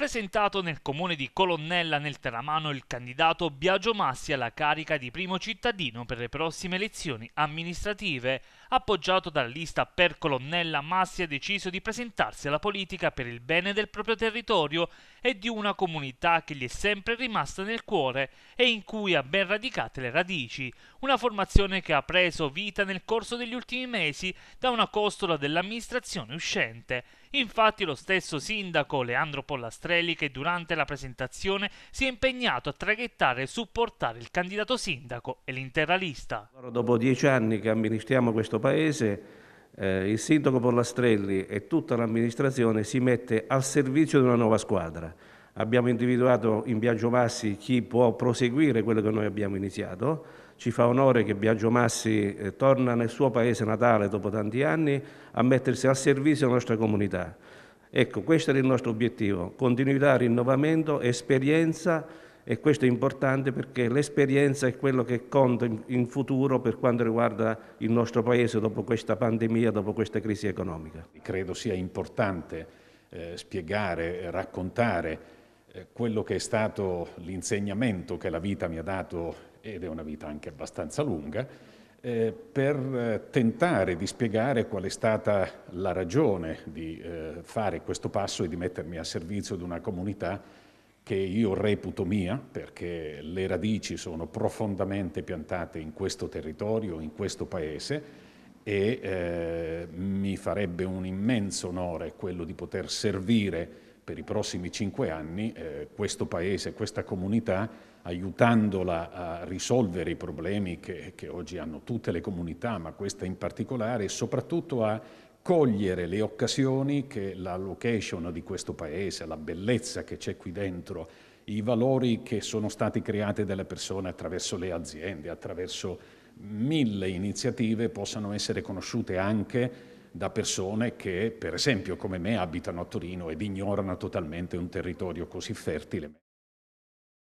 presentato nel comune di Colonnella nel Teramano il candidato Biagio Massi alla carica di primo cittadino per le prossime elezioni amministrative. Appoggiato dalla lista per Colonnella, Massi ha deciso di presentarsi alla politica per il bene del proprio territorio e di una comunità che gli è sempre rimasta nel cuore e in cui ha ben radicate le radici. Una formazione che ha preso vita nel corso degli ultimi mesi da una costola dell'amministrazione uscente. Infatti lo stesso sindaco Leandro Pollastrelli Pipistrelli che durante la presentazione si è impegnato a traghettare e supportare il candidato sindaco e l'intera lista. Dopo dieci anni che amministriamo questo paese, eh, il sindaco Pollastrelli e tutta l'amministrazione si mette al servizio di una nuova squadra. Abbiamo individuato in Biagio Massi chi può proseguire quello che noi abbiamo iniziato. Ci fa onore che Biagio Massi eh, torna nel suo paese natale dopo tanti anni a mettersi al servizio della nostra comunità. Ecco, questo era il nostro obiettivo, continuità, rinnovamento, esperienza e questo è importante perché l'esperienza è quello che conta in, futuro per quanto riguarda il nostro Paese dopo questa pandemia, dopo questa crisi economica. Credo sia importante eh, spiegare, raccontare eh, quello che è stato l'insegnamento che la vita mi ha dato ed è una vita anche abbastanza lunga, eh, per eh, tentare di spiegare qual è stata la ragione di eh, fare questo passo e di mettermi a servizio di una comunità che io reputo mia, perché le radici sono profondamente piantate in questo territorio, in questo paese, e eh, mi farebbe un immenso onore quello di poter servire per i prossimi cinque anni eh, questo Paese, questa comunità, aiutandola a risolvere i problemi che, che oggi hanno tutte le comunità, ma questa in particolare, e soprattutto a cogliere le occasioni che la location di questo Paese, la bellezza che c'è qui dentro, i valori che sono stati creati dalle persone attraverso le aziende, attraverso mille iniziative possano essere conosciute anche da persone che, per esempio come me, abitano a Torino ed ignorano totalmente un territorio così fertile.